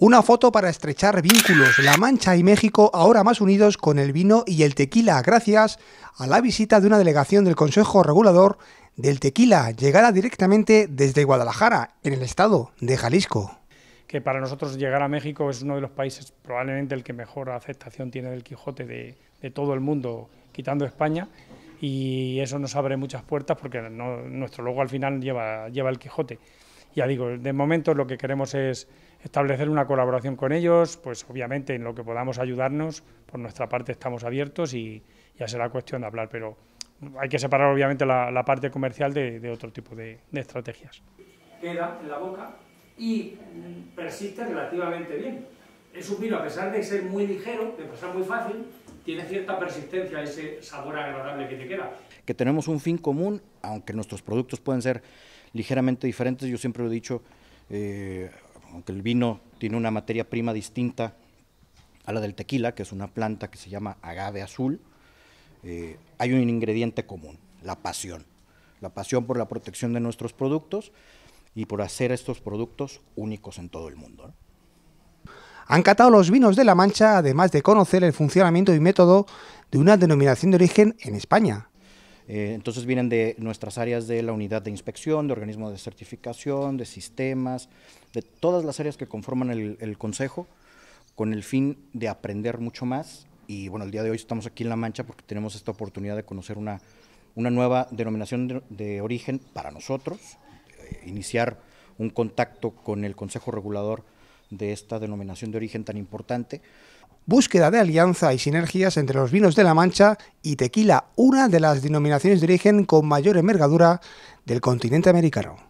Una foto para estrechar vínculos, La Mancha y México ahora más unidos con el vino y el tequila, gracias a la visita de una delegación del Consejo Regulador del Tequila, llegada directamente desde Guadalajara, en el estado de Jalisco. Que para nosotros llegar a México es uno de los países, probablemente el que mejor aceptación tiene del Quijote de, todo el mundo, quitando España, y eso nos abre muchas puertas porque nuestro logo al final lleva el Quijote. Ya digo, de momento lo que queremos es establecer una colaboración con ellos, pues obviamente en lo que podamos ayudarnos, por nuestra parte estamos abiertos y ya será cuestión de hablar, pero hay que separar obviamente la, parte comercial de, otro tipo de, estrategias. Queda en la boca y persiste relativamente bien. Es un vino, a pesar de ser muy ligero, de pasar muy fácil, tiene cierta persistencia ese sabor agradable que te queda. Que tenemos un fin común, aunque nuestros productos pueden ser ligeramente diferentes. Yo siempre lo he dicho, eh, aunque el vino tiene una materia prima distinta a la del tequila, que es una planta que se llama agave azul, eh, hay un ingrediente común, la pasión. La pasión por la protección de nuestros productos y por hacer estos productos únicos en todo el mundo. Han catado los vinos de La Mancha, además de conocer el funcionamiento y método de una denominación de origen en España, eh, entonces vienen de nuestras áreas de la unidad de inspección, de organismos de certificación, de sistemas, de todas las áreas que conforman el, Consejo, con el fin de aprender mucho más. Y bueno, el día de hoy estamos aquí en La Mancha porque tenemos esta oportunidad de conocer una, nueva denominación de, origen para nosotros, eh, iniciar un contacto con el Consejo Regulador de esta denominación de origen tan importante búsqueda de alianza y sinergias entre los vinos de La Mancha y tequila, una de las denominaciones de origen con mayor envergadura del continente americano.